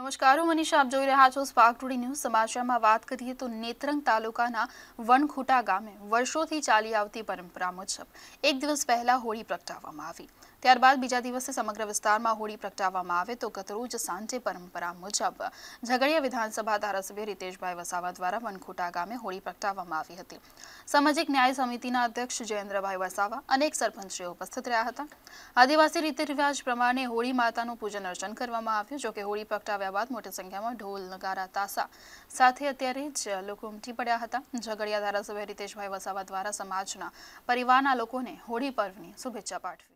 નમસ્કાર હું મનીષ આપ જોઈ રહ્યા છો સ્પાક ટુડી ન્યૂ સમાચારમાં વાત કરીએ તો નેત્રંગ તાલુકાના વણખુટા ગામે વર્ષોથી ચાલી આવતી પરંપરા મુજબ એક દિવસ પહેલા હોળી પ્રગટાવવામાં આવી ત્યારબાદ બીજા દિવસે સમગ્ર વિસ્તારમાં હોળી પ્રગટાવવામાં આવે તો કતરૂજ સાંજે પરંપરા મુજબ ઝગળિયા વિધાનસભા ધારાસભ્ય રિતેશભાઈ વસાવા દ્વારા વણખુટા ગામે હોળી પ્રગટાવવામાં આવી હતી सामाजिक न्याय समितिના અધ્યક્ષ જયેન્દ્રભાઈ વસાવા અનેક સરપંચઓ ઉપસ્થિત રહ્યા હતા આદિવાસી રીત રિવાજ પ્રમાણે હોળી માતાનું પૂજન અર્ચન કરવામાં આવ્યું જો કે હોળી પકટાવ્યા બાદ મોટી સંખ્યામાં ઢોલ નગારા તાસા સાથે અત્યારે જ લોકો ઉમટી પડ્યા હતા જગડિયા ธารા સવેરીતેજભાઈ વસાવા દ્વારા સમાજના પરિવારના લોકોએ હોળી પર્વની શુભેચ્છાઓ પાઠવી